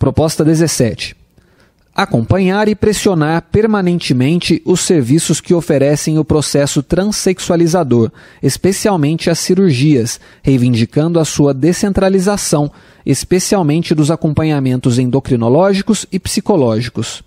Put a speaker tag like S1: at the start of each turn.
S1: Proposta 17. Acompanhar e pressionar permanentemente os serviços que oferecem o processo transexualizador, especialmente as cirurgias, reivindicando a sua descentralização, especialmente dos acompanhamentos endocrinológicos e psicológicos.